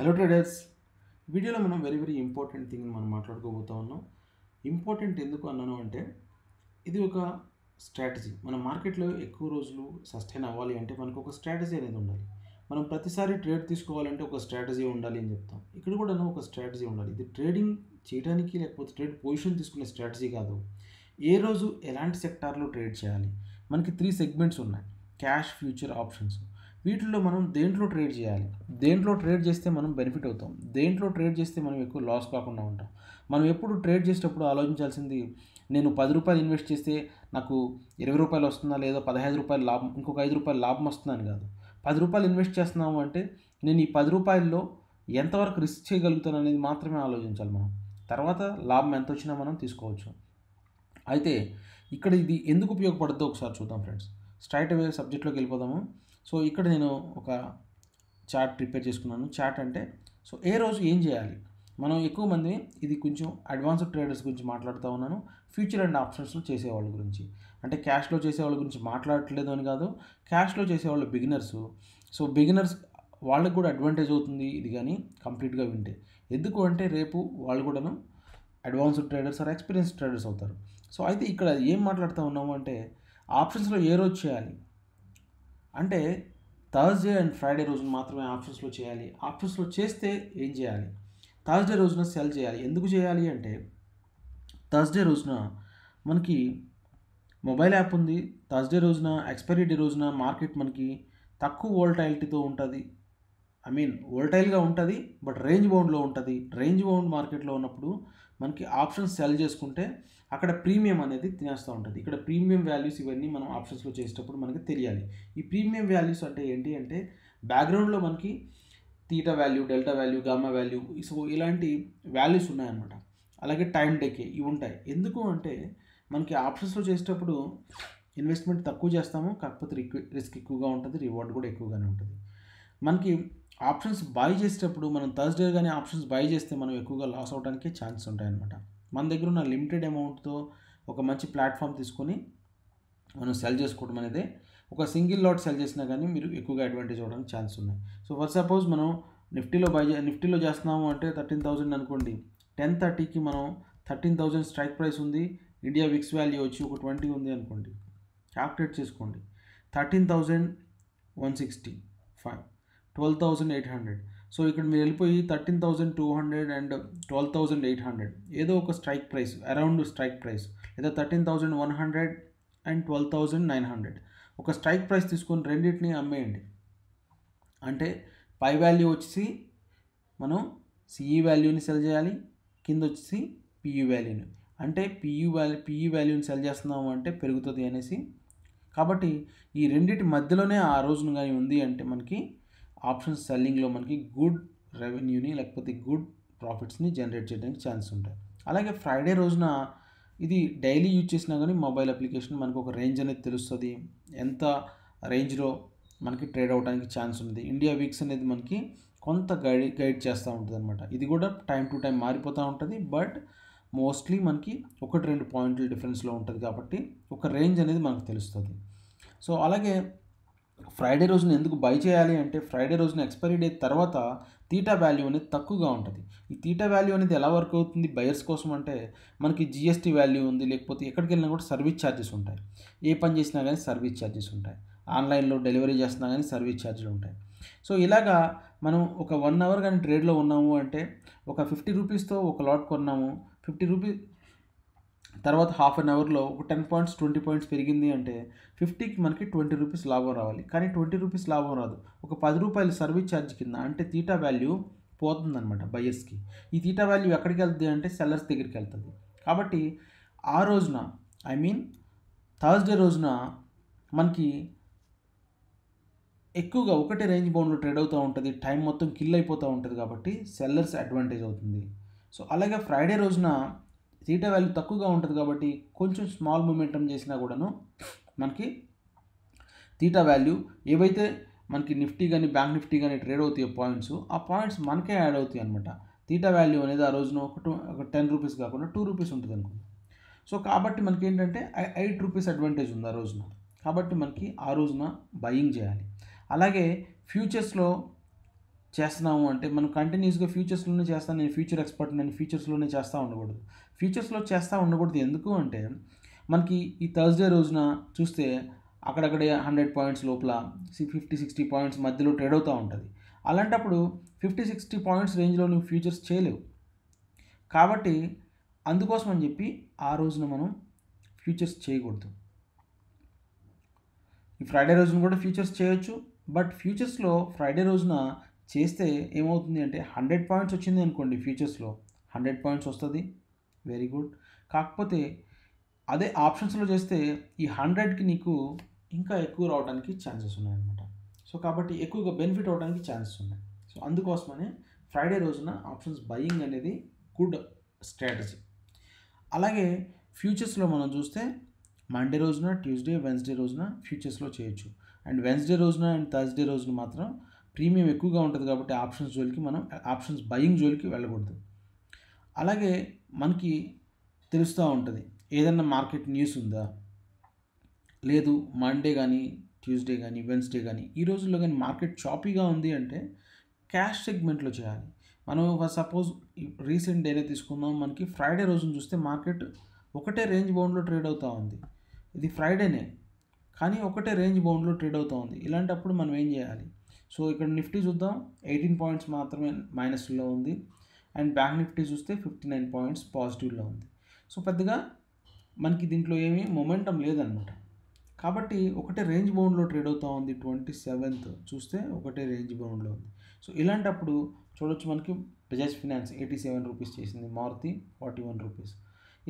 hello traders వీడియోలో మనం very very important thing మనం మాట్లాడుకోబోతా ఉన్నాం ఇంపార్టెంట్ ఎందుకు అన్నాను అంటే ఇది ఒక స్ట్రాటజీ మన మార్కెట్లో ఎక్కువ రోజులు సస్టైన్ అవ్వాలి అంటే మనకు ఒక స్ట్రాటజీ అనేది ఉండాలి మనం ప్రతిసారి ట్రేడ్ తీసుకోవాలంటే ఒక స్ట్రాటజీ ఉండాలి అని చెప్తాం ఇక్కడ కూడా ఒక స్ట్రాటజీ ఉండాలి ఇది ట్రేడింగ్ చేయడానికి లేకపోతే ట్రేడ్ పొజిషన్ తీసుకునే స్ట్రాటజీ కాదు ఏ రోజు ఎలాంటి సెక్టార్లో ట్రేడ్ చేయాలి మనకి త్రీ సెగ్మెంట్స్ ఉన్నాయి క్యాష్ ఫ్యూచర్ ఆప్షన్స్ వీటిలో మనం దేంట్లో ట్రేడ్ చేయాలి దేంట్లో ట్రేడ్ చేస్తే మనం బెనిఫిట్ అవుతాం దేంట్లో ట్రేడ్ చేస్తే మనం ఎక్కువ లాస్ కాకుండా ఉంటాం మనం ఎప్పుడు ట్రేడ్ చేసేటప్పుడు ఆలోచించాల్సింది నేను పది రూపాయలు ఇన్వెస్ట్ చేస్తే నాకు ఇరవై రూపాయలు వస్తుందా లేదా పదహైదు రూపాయలు లాభం ఇంకొక ఐదు రూపాయలు లాభం వస్తుందని కాదు పది రూపాయలు ఇన్వెస్ట్ చేస్తున్నాము అంటే నేను ఈ పది రూపాయల్లో ఎంతవరకు రిస్క్ చేయగలుగుతాను అనేది మాత్రమే ఆలోచించాలి మనం తర్వాత లాభం ఎంత వచ్చినా మనం తీసుకోవచ్చు అయితే ఇక్కడ ఇది ఎందుకు ఉపయోగపడుతుందో ఒకసారి చూద్దాం ఫ్రెండ్స్ స్ట్రైట్ అవే సబ్జెక్ట్లోకి వెళ్ళిపోదాము సో ఇక్కడ నేను ఒక చాట్ ప్రిపేర్ చేసుకున్నాను చాట్ అంటే సో ఏ రోజు ఏం చేయాలి మనం ఎక్కువ మంది ఇది కొంచెం అడ్వాన్స్డ్ ట్రేడర్స్ గురించి మాట్లాడుతూ ఉన్నాను ఫ్యూచర్ అండ్ ఆప్షన్స్లో చేసేవాళ్ళ గురించి అంటే క్యాష్లో చేసేవాళ్ళ గురించి మాట్లాడట్లేదు అని కాదు క్యాష్లో చేసేవాళ్ళు బిగినర్స్ సో బిగినర్స్ వాళ్ళకు కూడా అడ్వాంటేజ్ అవుతుంది ఇది కానీ కంప్లీట్గా వింటే ఎందుకు అంటే రేపు వాళ్ళు కూడాను advanced traders or experienced traders అవుతారు సో అయితే ఇక్కడ ఏం మాట్లాడుతూ ఉన్నాము అంటే ఆప్షన్స్లో ఏ రోజు చేయాలి అంటే థర్స్డే అండ్ ఫ్రైడే రోజున మాత్రమే ఆఫీస్లో చేయాలి ఆఫీస్లో చేస్తే ఏం చేయాలి థర్స్డే రోజున సెల్ చేయాలి ఎందుకు చేయాలి అంటే థర్స్డే రోజున మనకి మొబైల్ యాప్ ఉంది థర్స్డే రోజున ఎక్స్పైరీ డే రోజున మార్కెట్ మనకి తక్కువ వోల్టైలిటీతో ఉంటుంది ఐ మీన్ వోల్టైల్గా ఉంటుంది బట్ రేంజ్ బౌండ్లో ఉంటుంది రేంజ్ బౌండ్ మార్కెట్లో ఉన్నప్పుడు మనకి ఆప్షన్స్ సెల్ చేసుకుంటే అక్కడ ప్రీమియం అనేది తినేస్తూ ఉంటుంది ఇక్కడ ప్రీమియం వాల్యూస్ ఇవన్నీ మనం ఆప్షన్స్లో చేసేటప్పుడు మనకి తెలియాలి ఈ ప్రీమియం వాల్యూస్ అంటే ఏంటి అంటే బ్యాక్గ్రౌండ్లో మనకి theta value delta value gamma value so ఇలాంటి వాల్యూస్ ఉన్నాయన్నమాట అలాగే టైం డెకే ఇవి ఉంటాయి ఎందుకు అంటే మనకి ఆప్షన్స్లో చేసేటప్పుడు ఇన్వెస్ట్మెంట్ తక్కువ చేస్తాము కాకపోతే రిస్క్ ఎక్కువగా ఉంటుంది రివార్డ్ కూడా ఎక్కువగానే ఉంటుంది మనకి ఆప్షన్స్ బై చేసేటప్పుడు మనం థర్స్డే కానీ ఆప్షన్స్ బై చేస్తే మనం ఎక్కువగా లాస్ అవడానికి ఛాన్స్ ఉంటాయన్నమాట మన దగ్గర ఉన్న లిమిటెడ్ అమౌంట్తో ఒక మంచి ప్లాట్ఫామ్ తీసుకొని మనం సెల్ చేసుకోవడం అనేది ఒక సింగిల్ లాట్ సెల్ చేసినా కానీ మీరు ఎక్కువగా అడ్వాంటేజ్ అవ్వడానికి ఛాన్స్ ఉన్నాయి సో ఫర్ సపోజ్ మనం నిఫ్టీలో బై నిఫ్టీలో చేస్తున్నాము అంటే థర్టీన్ థౌజండ్ అనుకోండి టెన్ థర్టీకి మనం థర్టీన్ థౌజండ్ స్ట్రైక్ ప్రైస్ ఉంది ఇండియా విక్స్ వాల్యూ వచ్చి ఒక ట్వంటీ ఉంది అనుకోండి క్యాల్కులేట్ చేసుకోండి thirteen thousand one sixty five twelve thousand eight hundred so ఇక్కడ మీరు వెళ్ళిపోయి thirteen thousand two hundred and twelve thousand eight hundred ఏదో ఒక strike price around strike price లేదా thirteen thousand one hundred and twelve thousand nine hundred ఒక strike price తీసుకొని రెండింటిని అమ్మేయండి అంటే పై వాల్యూ వచ్చేసి మనం సిఈ వాల్యూని సెల్ చేయాలి కింద వచ్చేసి పియు వాల్యూని అంటే పియు వాల్యూ పిఈ వాల్యూని సెల్ చేస్తున్నాము అంటే పెరుగుతుంది అనేసి కాబట్టి ఈ రెండింటి మధ్యలోనే ఆ రోజున కానీ ఉంది అంటే మనకి ఆప్షన్స్ సెల్లింగ్లో మనకి గుడ్ రెవెన్యూని లేకపోతే గుడ్ ప్రాఫిట్స్ని జనరేట్ చేయడానికి ఛాన్స్ ఉంటాయి అలాగే ఫ్రైడే రోజున ఇది డైలీ యూజ్ చేసినా కానీ మొబైల్ అప్లికేషన్ మనకు ఒక రేంజ్ అనేది తెలుస్తుంది ఎంత రేంజ్లో మనకి ట్రేడ్ అవడానికి ఛాన్స్ ఉంది ఇండియా వీక్స్ అనేది మనకి కొంత గైడ్ గైడ్ చేస్తూ ఉంటుంది అనమాట ఇది కూడా టైం టు టైం మారిపోతూ ఉంటుంది బట్ మోస్ట్లీ మనకి ఒకటి రెండు పాయింట్లు డిఫరెన్స్లో ఉంటుంది కాబట్టి ఒక రేంజ్ అనేది మనకు తెలుస్తుంది సో అలాగే ఫ్రైడే రోజున ఎందుకు బై చేయాలి అంటే ఫ్రైడే రోజున ఎక్స్పైరీ డే తర్వాత తీటా వాల్యూ అనేది తక్కువగా ఉంటుంది ఈ తీటా వాల్యూ అనేది ఎలా వర్క్ అవుతుంది బయర్స్ కోసం అంటే మనకి జిఎస్టీ వాల్యూ ఉంది లేకపోతే ఎక్కడికి వెళ్ళినా కూడా సర్వీస్ ఛార్జెస్ ఉంటాయి ఏ పని చేసినా కానీ సర్వీస్ ఛార్జెస్ ఉంటాయి ఆన్లైన్లో డెలివరీ చేస్తున్నా కానీ సర్వీస్ ఛార్జీలు ఉంటాయి సో ఇలాగా మనం ఒక వన్ అవర్ కానీ ట్రేడ్లో ఉన్నాము అంటే ఒక ఫిఫ్టీ రూపీస్తో ఒక లాట్ కొన్నాము ఫిఫ్టీ రూపీస్ తర్వాత హాఫ్ అన్ అవర్లో ఒక టెన్ పాయింట్స్ ట్వంటీ పాయింట్స్ పెరిగింది అంటే ఫిఫ్టీకి మనకి ట్వంటీ రూపీస్ లాభం రావాలి కానీ ట్వంటీ రూపీస్ లాభం రాదు ఒక పది రూపాయలు సర్వీస్ ఛార్జ్ కింద అంటే తీటా వాల్యూ పోతుందన్నమాట బయర్స్కి ఈ తీటా వాల్యూ ఎక్కడికి వెళ్తుంది అంటే సెల్లర్స్ దగ్గరికి వెళ్తుంది కాబట్టి ఆ రోజున ఐ మీన్ థర్స్డే రోజున మనకి ఎక్కువగా ఒకటే రేంజ్ బౌండ్లో ట్రేడ్ అవుతూ ఉంటుంది టైం మొత్తం కిల్ అయిపోతూ ఉంటుంది కాబట్టి సెల్లర్స్ అడ్వాంటేజ్ అవుతుంది సో అలాగే ఫ్రైడే రోజున తీటా వాల్యూ తక్కువగా ఉంటుంది కాబట్టి కొంచెం స్మాల్ మూమెంటం చేసినా కూడాను మనకి తీటా వాల్యూ ఏవైతే మనకి నిఫ్టీ కానీ బ్యాంక్ నిఫ్టీ కానీ ట్రేడ్ అవుతాయి పాయింట్స్ ఆ పాయింట్స్ మనకే యాడ్ అవుతాయి అనమాట తీటా వాల్యూ అనేది ఆ రోజున ఒక టూ ఒక టెన్ రూపీస్ కాకుండా టూ రూపీస్ ఉంటుంది అనుకోండి సో కాబట్టి మనకి ఏంటంటే ఎయిట్ రూపీస్ అడ్వాంటేజ్ ఉంది ఆ రోజున కాబట్టి మనకి ఆ రోజున బయింగ్ చేయాలి అలాగే ఫ్యూచర్స్లో చేస్తున్నాము అంటే మనం కంటిన్యూస్గా ఫ్యూచర్స్లోనే చేస్తాను నేను ఫ్యూచర్ ఎక్స్పర్ట్ నేను ఫ్యూచర్స్లోనే చేస్తూ ఉండకూడదు ఫ్యూచర్స్లో చేస్తూ ఉండకూడదు ఎందుకు అంటే మనకి ఈ థర్స్డే రోజున చూస్తే అక్కడక్కడే హండ్రెడ్ పాయింట్స్ లోపల ఫిఫ్టీ సిక్స్టీ పాయింట్స్ మధ్యలో ట్రేడ్ అవుతూ ఉంటుంది అలాంటప్పుడు ఫిఫ్టీ సిక్స్టీ పాయింట్స్ రేంజ్లో నువ్వు ఫ్యూచర్స్ చేయలేవు కాబట్టి అందుకోసం అని చెప్పి ఆ రోజున మనం ఫ్యూచర్స్ చేయకూడదు ఈ ఫ్రైడే రోజున కూడా ఫ్యూచర్స్ చేయొచ్చు బట్ ఫ్యూచర్స్లో ఫ్రైడే రోజున చేస్తే ఏమవుతుంది అంటే హండ్రెడ్ పాయింట్స్ వచ్చింది అనుకోండి ఫీచర్స్లో హండ్రెడ్ పాయింట్స్ వస్తుంది వెరీ గుడ్ కాకపోతే అదే ఆప్షన్స్లో చేస్తే ఈ హండ్రెడ్కి నీకు ఇంకా ఎక్కువ రావడానికి ఛాన్సెస్ ఉన్నాయన్నమాట సో కాబట్టి ఎక్కువగా బెనిఫిట్ అవడానికి ఛాన్సెస్ ఉన్నాయి సో అందుకోసమనే ఫ్రైడే రోజున ఆప్షన్స్ బయింగ్ అనేది గుడ్ స్ట్రాటజీ అలాగే ఫ్యూచర్స్లో మనం చూస్తే మండే రోజున ట్యూస్డే వెన్స్డే రోజున ఫ్యూచర్స్లో చేయొచ్చు అండ్ వెన్స్డే రోజున అండ్ థర్స్డే రోజున మాత్రం ప్రీమియం ఎక్కువగా ఉంటుంది కాబట్టి ఆప్షన్స్ జోలికి మనం ఆప్షన్స్ బయింగ్ జోలికి వెళ్ళకూడదు అలాగే మనకి తెలుస్తూ ఉంటుంది ఏదన్నా మార్కెట్ న్యూస్ ఉందా లేదు మండే కానీ ట్యూస్డే కానీ వెన్స్డే కానీ ఈ రోజుల్లో కానీ మార్కెట్ షాపీగా ఉంది అంటే క్యాష్ సెగ్మెంట్లో చేయాలి మనం సపోజ్ రీసెంట్ డేనే తీసుకుందాం మనకి ఫ్రైడే రోజును చూస్తే మార్కెట్ ఒకటే రేంజ్ బౌండ్లో ట్రేడ్ అవుతూ ఉంది ఇది ఫ్రైడేనే కానీ ఒకటే రేంజ్ బౌండ్లో ట్రేడ్ అవుతూ ఉంది ఇలాంటప్పుడు మనం ఏం చేయాలి సో ఇక్కడ నిఫ్టీ చూద్దాం ఎయిటీన్ పాయింట్స్ మాత్రమే మైనస్లో ఉంది అండ్ బ్యాంక్ నిఫ్టీ చూస్తే ఫిఫ్టీ నైన్ పాయింట్స్ పాజిటివ్లో ఉంది సో పెద్దగా మనకి దీంట్లో ఏమీ మొమెంటం లేదనమాట కాబట్టి ఒకటే రేంజ్ బౌండ్లో ట్రేడ్ అవుతూ ఉంది ట్వంటీ సెవెంత్ చూస్తే ఒకటే రేంజ్ బౌండ్లో ఉంది సో ఇలాంటప్పుడు చూడొచ్చు మనకి Bajaj Finance eighty seven rupees చేసింది మారుతి ఫార్టీ వన్ రూపీస్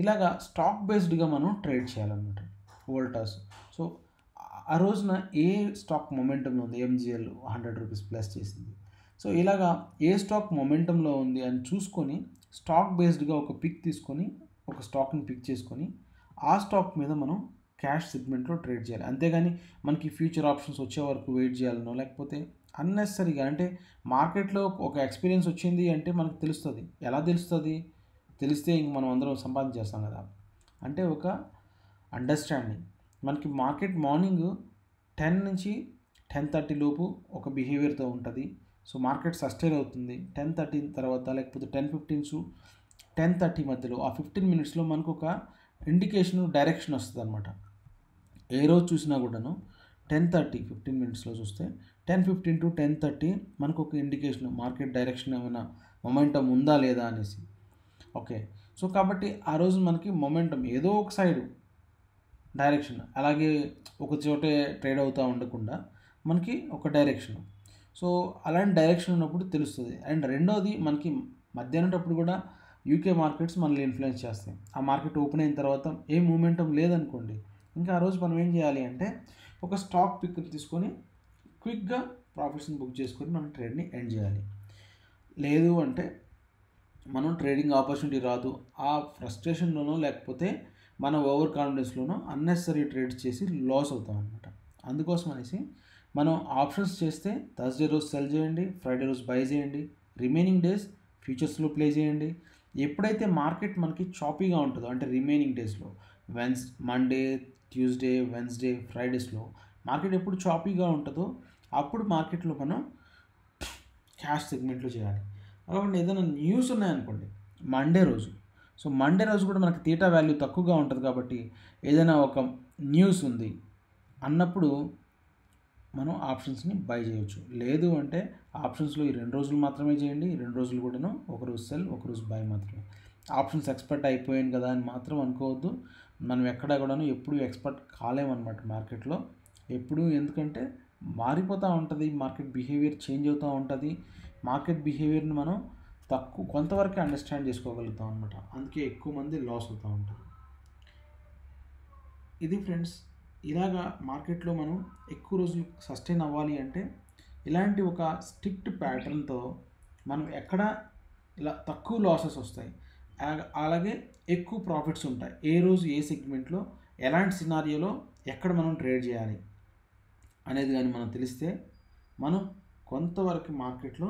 ఇలాగా స్టాక్ బేస్డ్గా మనం ట్రేడ్ చేయాలన్నమాట వోల్టాస్ సో ఆ రోజున ఏ స్టాక్ మొమెంటంలో ఉంది ఎంజిఎల్ హండ్రెడ్ రూపీస్ ప్లస్ చేసింది సో ఇలాగా ఏ స్టాక్ మొమెంటంలో ఉంది అని చూసుకొని స్టాక్ బేస్డ్గా ఒక పిక్ తీసుకొని ఒక స్టాక్ని పిక్ చేసుకొని ఆ స్టాక్ మీద మనం క్యాష్ సెగ్మెంట్లో ట్రేడ్ చేయాలి అంతేగాని మనకి ఫ్యూచర్ ఆప్షన్స్ వచ్చే వరకు వెయిట్ చేయాలనో లేకపోతే అన్నెసరీగా అంటే మార్కెట్లో ఒక ఎక్స్పీరియన్స్ వచ్చింది అంటే మనకు తెలుస్తుంది ఎలా తెలుస్తుంది తెలిస్తే ఇంక మనం అందరం సంపాదించేస్తాం కదా అంటే ఒక అండర్స్టాండింగ్ మనకి మార్కెట్ మార్నింగ్ టెన్ నుంచి టెన్ థర్టీ లోపు ఒక బిహేవియర్తో ఉంటుంది సో మార్కెట్ సస్టైన్ అవుతుంది టెన్ థర్టీన్ తర్వాత లేకపోతే టెన్ ఫిఫ్టీన్స్ టెన్ థర్టీ మధ్యలో ఆ ఫిఫ్టీన్ మినిట్స్లో మనకు ఒక ఇండికేషన్ డైరెక్షన్ వస్తుంది అనమాట ఏ రోజు చూసినా కూడాను టెన్ థర్టీ ఫిఫ్టీన్ మినిట్స్లో చూస్తే ten fifteen to ten thirty మనకు ఒక ఇండికేషన్ మార్కెట్ డైరెక్షన్ ఏమైనా మొమెంటం ఉందా లేదా అనేసి ఓకే సో కాబట్టి ఆ రోజు మనకి మొమెంటం ఏదో ఒక సైడు డైరెక్షన్ అలాగే ఒక చోటే ట్రేడ్ అవుతూ ఉండకుండా మనకి ఒక డైరెక్షన్ సో అలాంటి డైరెక్షన్ ఉన్నప్పుడు తెలుస్తుంది అండ్ రెండోది మనకి మధ్యాహ్నప్పుడు కూడా యూకే మార్కెట్స్ మనల్ని ఇన్ఫ్లుయెన్స్ చేస్తాయి ఆ మార్కెట్ ఓపెన్ అయిన తర్వాత ఏ మూమెంటం లేదనుకోండి ఇంకా ఆ రోజు మనం ఏం చేయాలి అంటే ఒక స్టాక్ పిక్ తీసుకొని క్విక్గా ప్రాఫిట్స్ని బుక్ చేసుకొని మనం ట్రేడ్ని ఎండ్ చేయాలి లేదు అంటే మనం ట్రేడింగ్ ఆపర్చునిటీ రాదు ఆ ఫ్రస్ట్రేషన్లోనో లేకపోతే మనం ఓవర్ కాన్ఫిడెన్స్లోనూ అన్నెసరీ ట్రేడ్స్ చేసి లాస్ అవుతాం అనమాట అందుకోసం అనేసి మనం ఆప్షన్స్ చేస్తే థర్స్డే రోజు సెల్ చేయండి ఫ్రైడే రోజు బై చేయండి రిమైనింగ్ డేస్ ఫ్యూచర్స్లో ప్లే చేయండి ఎప్పుడైతే మార్కెట్ మనకి చాపీగా ఉంటుందో అంటే రిమైనింగ్ డేస్లో వెన్స్ మండే ట్యూస్డే వెన్స్డే ఫ్రైడేస్లో మార్కెట్ ఎప్పుడు చాపీగా ఉంటుందో అప్పుడు మార్కెట్లో మనం క్యాష్ సెగ్మెంట్లో చేయాలి కాబట్టి ఏదైనా న్యూస్ ఉన్నాయనుకోండి మండే రోజు సో మండే రోజు కూడా మనకు థీటా వాల్యూ తక్కువగా ఉంటుంది కాబట్టి ఏదైనా ఒక న్యూస్ ఉంది అన్నప్పుడు మనం ఆప్షన్స్ని బై చేయొచ్చు లేదు అంటే ఆప్షన్స్లో ఈ రెండు రోజులు మాత్రమే చేయండి రెండు రోజులు కూడాను ఒకరోజు సెల్ ఒకరోజు బై మాత్రమే ఆప్షన్స్ ఎక్స్పర్ట్ అయిపోయాను కదా అని మాత్రం అనుకోవద్దు మనం ఎక్కడ కూడాను ఎప్పుడు ఎక్స్పర్ట్ కాలేమన్నమాట మార్కెట్లో ఎప్పుడు ఎందుకంటే మారిపోతూ ఉంటుంది మార్కెట్ బిహేవియర్ చేంజ్ అవుతూ ఉంటుంది మార్కెట్ బిహేవియర్ని మనం తక్కువ కొంతవరకే అండర్స్టాండ్ చేసుకోగలుగుతాం అనమాట అందుకే ఎక్కువ మంది లాస్ అవుతూ ఉంటారు ఇది ఫ్రెండ్స్ ఇలాగా మార్కెట్లో మనం ఎక్కువ రోజులు సస్టైన్ అవ్వాలి అంటే ఇలాంటి ఒక స్ట్రిక్ట్ ప్యాటర్న్తో మనం ఎక్కడ ఇలా తక్కువ లాసెస్ వస్తాయి అలాగే ఎక్కువ ప్రాఫిట్స్ ఉంటాయి ఏ రోజు ఏ సెగ్మెంట్లో ఎలాంటి సినారియోలో ఎక్కడ మనం ట్రేడ్ చేయాలి అనేది కానీ మనం తెలిస్తే మనం కొంతవరకు మార్కెట్లో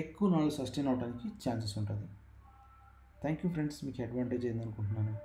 ఎక్కువ నాలుగు సస్టైన్ అవడానికి ఛాన్సెస్ ఉంటుంది థ్యాంక్ యూ ఫ్రెండ్స్ మీకు అడ్వాంటేజ్ అనుకుంటున్నాను